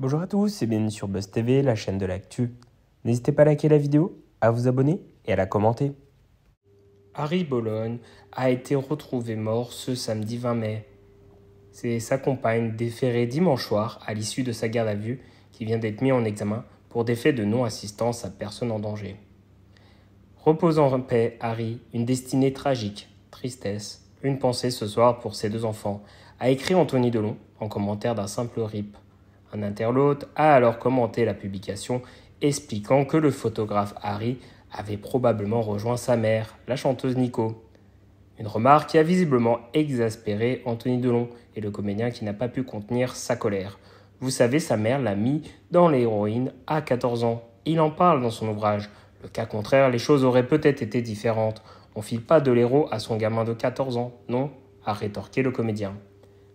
Bonjour à tous et bienvenue sur Buzz TV, la chaîne de l'actu. N'hésitez pas à liker la vidéo, à vous abonner et à la commenter. Harry Bologne a été retrouvé mort ce samedi 20 mai. C'est sa compagne déférée dimanche soir à l'issue de sa garde à vue qui vient d'être mise en examen pour des faits de non-assistance à personne en danger. Repose en paix, Harry, une destinée tragique, tristesse, une pensée ce soir pour ses deux enfants, a écrit Anthony Delon en commentaire d'un simple rip. Un internaute a alors commenté la publication expliquant que le photographe Harry avait probablement rejoint sa mère, la chanteuse Nico. Une remarque qui a visiblement exaspéré Anthony Delon et le comédien qui n'a pas pu contenir sa colère. Vous savez, sa mère l'a mis dans l'héroïne à 14 ans. Il en parle dans son ouvrage. Le cas contraire, les choses auraient peut-être été différentes. On file pas de l'héros à son gamin de 14 ans, non a rétorqué le comédien.